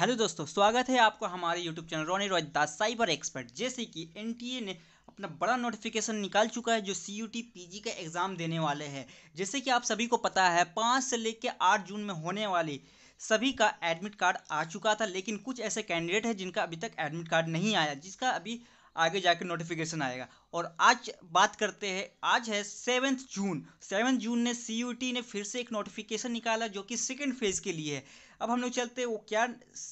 hello दोस्तों स्वागत है आपको हमारे YouTube channel Roni Roy the cyber expert जैसे कि एनटीए ने अपना बड़ा नोटिफिकेशन निकाल चुका है जो C U T P G का एग्ज़ाम देने वाले हैं जैसे कि आप सभी को पता है पाँच से लेकर आठ जून में होने वाली सभी का एडमिट कार्ड आ चुका था लेकिन कुछ ऐसे कैंडिडेट हैं जिनका अभी तक एडमिट कार्ड नहीं आया जिसका अभी आगे जाके नोटिफिकेशन आएगा और आज बात करते हैं आज है सेवन्थ जून सेवन जून ने सी ने फिर से एक नोटिफिकेशन निकाला जो कि सेकेंड फेज़ के लिए है अब हम लोग चलते हैं वो क्या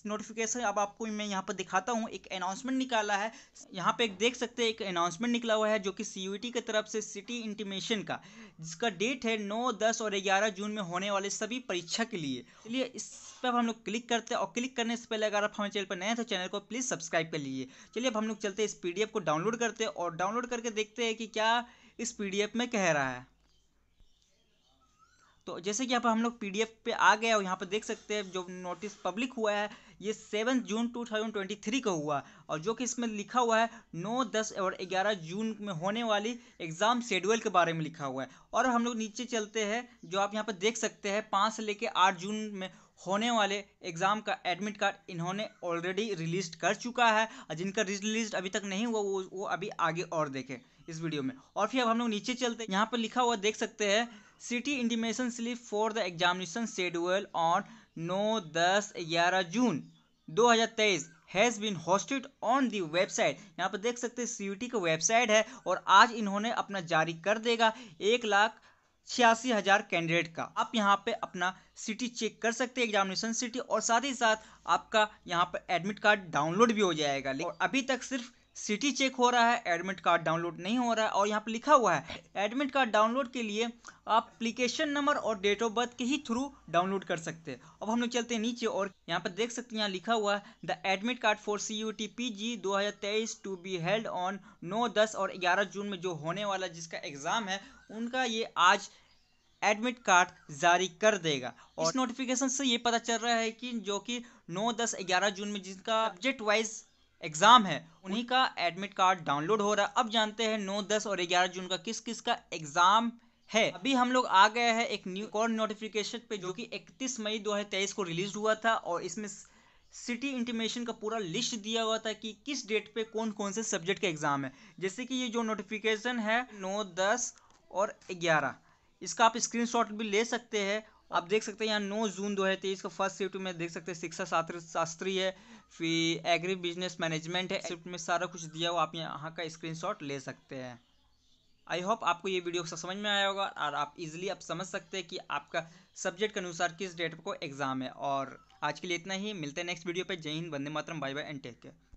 नोटिफिकेशन अब आपको मैं यहाँ पर दिखाता हूँ एक अनाउंसमेंट निकाला है यहाँ पे एक देख सकते हैं एक अनाउंसमेंट निकला हुआ है जो कि सी की तरफ से सिटी इंटीमेशन का जिसका डेट है नौ दस और ग्यारह जून में होने वाले सभी परीक्षा के लिए चलिए इस पर हम लोग क्लिक करते हैं और क्लिक करने से पहले अगर आप हमारे चैनल पर नए हैं तो चैनल को प्लीज़ सब्सक्राइब कर लीजिए चलिए अब हम लोग चलते हैं इस पीडीएफ को डाउनलोड करते हैं और डाउनलोड करके देखते हैं कि क्या इस पीडीएफ में कह रहा है तो जैसे कि यहाँ पर हम लोग पीडीएफ पे आ गए और यहाँ पर देख सकते हैं जो नोटिस पब्लिक हुआ है ये seven June two thousand twenty three का हुआ और जो कि इसमें लिखा हुआ है नौ दस और ग्यारह जून में होने वाली एग्ज़ाम शेड्यूल के बारे में लिखा हुआ है और हम लोग नीचे चलते हैं जो आप यहाँ पर देख सकते हैं पाँच से लेकर आठ जून में होने वाले एग्ज़ाम का एडमिट कार्ड इन्होंने ऑलरेडी रिलीज कर चुका है और जिनका रिलीज अभी तक नहीं हुआ वो वो अभी आगे और देखें इस वीडियो में और फिर अब हम लोग नीचे चलते हैं यहाँ पर लिखा हुआ देख सकते हैं city intimation slip for the examination schedule on नौ दस ग्यारह जून दो has been hosted on the website यहाँ पर देख सकते हैं सी का वेबसाइट है और आज इन्होंने अपना जारी कर देगा एक लाख छियासी हज़ार कैंडिडेट का आप यहाँ पे अपना सिटी चेक कर सकते हैं एग्जामिनेशन सिटी और साथ ही साथ आपका यहाँ पर एडमिट कार्ड डाउनलोड भी हो जाएगा और अभी तक सिर्फ सिटी चेक हो रहा है एडमिट कार्ड डाउनलोड नहीं हो रहा है और यहाँ पर लिखा हुआ है एडमिट कार्ड डाउनलोड के लिए आप अप्लीकेशन नंबर और डेट ऑफ बर्थ के ही थ्रू डाउनलोड कर सकते हैं अब हम लोग चलते हैं नीचे और यहाँ पर देख सकते हैं यहाँ लिखा हुआ है the admit card for C U T P G दो हज़ार तेईस टू बी हेल्ड ऑन नौ दस और ग्यारह जून में जो होने वाला जिसका एग्ज़ाम है उनका ये आज एडमिट कार्ड जारी कर देगा और इस नोटिफिकेशन से ये पता चल रहा है कि जो कि 9, 10, 11 जून में जिनका सब्जेक्ट वाइज एग्जाम है उन्हीं का एडमिट कार्ड डाउनलोड हो रहा है अब जानते हैं नौ दस और ग्यारह जून का किस किस का एग्जाम है अभी हम लोग आ गए हैं एक न्यू और नोटिफिकेशन पे जो कि 31 मई 2023 को रिलीज हुआ था और इसमें सिटी इंटीमेशन का पूरा लिस्ट दिया हुआ था कि किस डेट पे कौन कौन से सब्जेक्ट के एग्ज़ाम है जैसे कि ये जो नोटिफिकेशन है नौ दस और ग्यारह इसका आप स्क्रीनशॉट भी ले सकते हैं आप देख सकते हैं यहाँ नौ जून दो हज़ार तेईस का फर्स्ट शिफ्ट में देख सकते हैं शिक्षा शास्त्र शास्त्री है फिर एग्री बिजनेस मैनेजमेंट है शिफ्ट में सारा कुछ दिया हुआ आप यहाँ का स्क्रीनशॉट ले सकते हैं आई होप आपको ये वीडियो समझ में आया होगा और आप इजीली आप समझ सकते हैं कि आपका सब्जेक्ट के अनुसार किस डेट को एग्ज़ाम है और आज के लिए इतना ही मिलते हैं नेक्स्ट वीडियो पर जय हिंद बंदे मातरम bye bye and take care